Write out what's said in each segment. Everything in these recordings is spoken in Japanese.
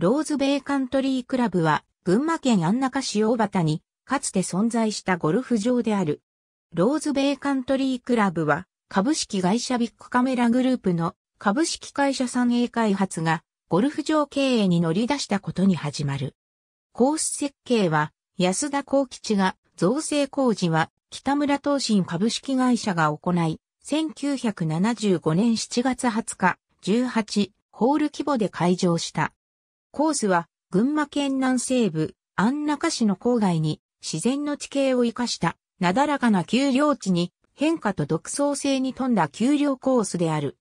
ローズベイカントリークラブは、群馬県安中市大畑に、かつて存在したゴルフ場である。ローズベイカントリークラブは、株式会社ビッグカメラグループの株式会社三営開発が、ゴルフ場経営に乗り出したことに始まる。コース設計は、安田幸吉が、造成工事は、北村東進株式会社が行い、1975年7月20日、18ホール規模で開場した。コースは群馬県南西部安中市の郊外に自然の地形を生かしたなだらかな丘陵地に変化と独創性に富んだ丘陵コースである。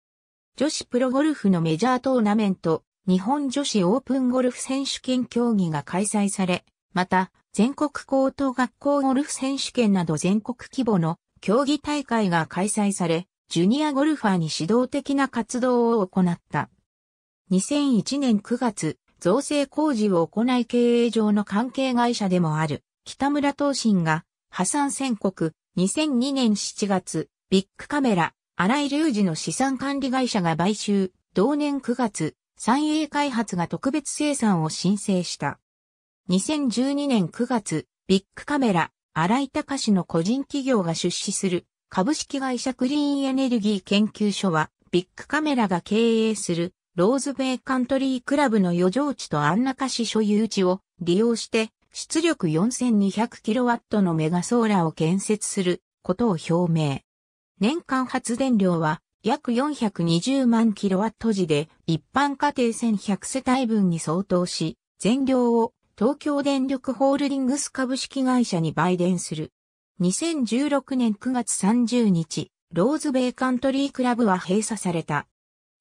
女子プロゴルフのメジャートーナメント日本女子オープンゴルフ選手権競技が開催され、また全国高等学校ゴルフ選手権など全国規模の競技大会が開催され、ジュニアゴルファーに指導的な活動を行った。2001年9月、造成工事を行い経営上の関係会社でもある、北村東進が、破産宣告、2002年7月、ビッグカメラ、荒井隆二の資産管理会社が買収、同年9月、三栄開発が特別生産を申請した。2012年9月、ビッグカメラ、荒井隆氏の個人企業が出資する株式会社クリーンエネルギー研究所は、ビッグカメラが経営するローズベイカントリークラブの余剰地と安中市所有地を利用して、出力 4200kW のメガソーラーを建設することを表明。年間発電量は約420万 kW 時で一般家庭1100世帯分に相当し、全量を東京電力ホールディングス株式会社に売電する。2016年9月30日、ローズベイカントリークラブは閉鎖された。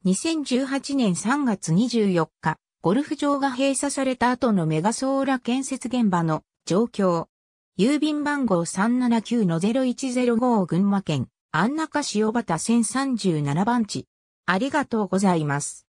2018年3月24日、ゴルフ場が閉鎖された後のメガソーラ建設現場の状況。郵便番号379-0105群馬県安中塩畑1037番地。ありがとうございます。